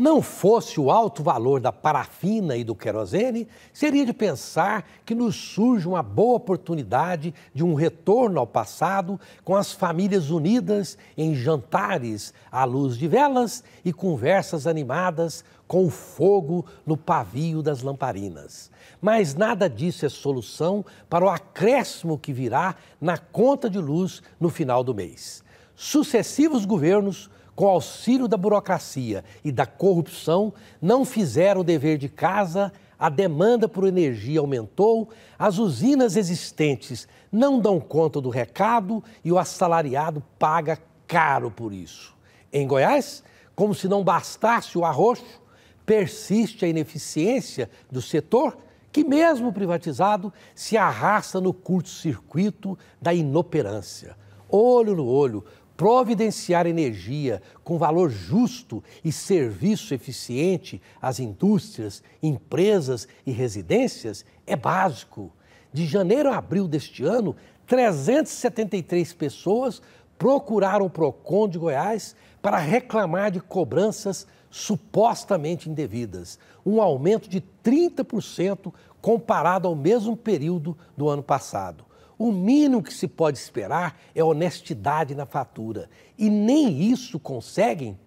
Não fosse o alto valor da parafina e do querosene, seria de pensar que nos surge uma boa oportunidade de um retorno ao passado com as famílias unidas em jantares à luz de velas e conversas animadas com o fogo no pavio das lamparinas. Mas nada disso é solução para o acréscimo que virá na conta de luz no final do mês. Sucessivos governos com auxílio da burocracia e da corrupção, não fizeram o dever de casa, a demanda por energia aumentou, as usinas existentes não dão conta do recado e o assalariado paga caro por isso. Em Goiás, como se não bastasse o arroxo, persiste a ineficiência do setor que, mesmo privatizado, se arrasta no curto-circuito da inoperância. Olho no olho, providenciar energia com valor justo e serviço eficiente às indústrias, empresas e residências é básico. De janeiro a abril deste ano, 373 pessoas procuraram o PROCON de Goiás para reclamar de cobranças supostamente indevidas, um aumento de 30% comparado ao mesmo período do ano passado. O mínimo que se pode esperar é honestidade na fatura. E nem isso conseguem.